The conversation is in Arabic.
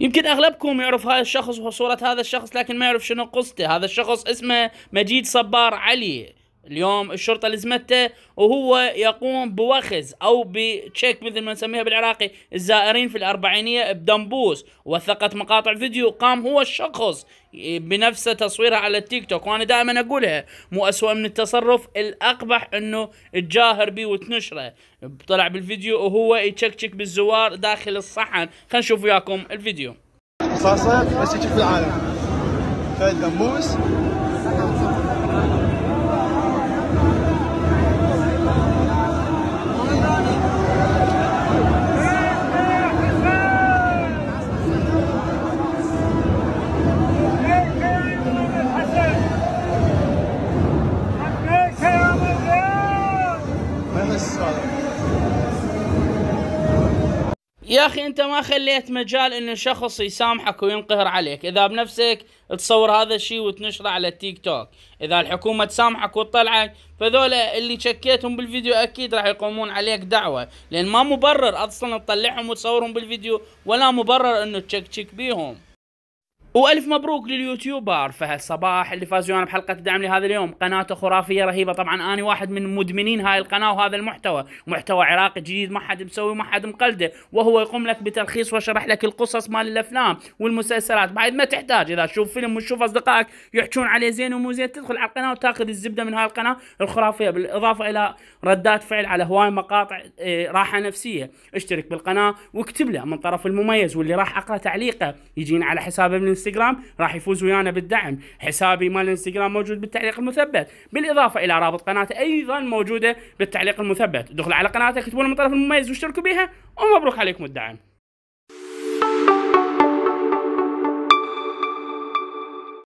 يمكن اغلبكم يعرف هذا الشخص وصورة هذا الشخص لكن ما يعرف شنو قصته هذا الشخص اسمه مجيد صبار علي اليوم الشرطه لزمته وهو يقوم بوخز او بتشيك مثل ما نسميها بالعراقي الزائرين في الاربعينيه بدمبوس وثقت مقاطع فيديو قام هو الشخص بنفسه تصويرها على التيك توك وانا دائما اقولها مو اسوء من التصرف الاقبح انه تجاهر بيه وتنشره طلع بالفيديو وهو يتشكشك بالزوار داخل الصحن خلينا نشوف وياكم الفيديو رصاصه بس العالم يا اخي انت ما خليت مجال ان شخص يسامحك وينقهر عليك اذا بنفسك تصور هذا الشيء وتنشره على التيك توك اذا الحكومه تسامحك وتطلعك فذولا اللي شكيتهم بالفيديو اكيد راح يقومون عليك دعوه لان ما مبرر اصلا تطلعهم وتصورهم بالفيديو ولا مبرر انه تشك تشك بيهم والف مبروك لليوتيوبر فهد صباح اللي فاز ويانا بحلقه الدعم لهذا اليوم قناته خرافيه رهيبه طبعا انا واحد من مدمنين هاي القناه وهذا المحتوى محتوى عراقي جديد ما حد مسوي ما حد مقلده وهو يقوم لك بتلخيص وشرح لك القصص مال الافلام والمسلسلات بعد ما تحتاج اذا تشوف فيلم وتشوف اصدقائك يحجون عليه زين ومو زين تدخل على القناه وتاخذ الزبده من هاي القناه الخرافيه بالاضافه الى ردات فعل على هواي مقاطع إيه، راحه نفسيه اشترك بالقناه واكتب له من طرف المميز واللي راح اقرا تعليقه يجينا على حسابه من الانستغرام راح يفوز ويانا بالدعم حسابي مال الانستغرام موجود بالتعليق المثبت بالاضافه الى رابط قناته ايضا موجوده بالتعليق المثبت دخلوا على قناته اكتبوا من طرف المميز واشتركوا بها ومبروك عليكم الدعم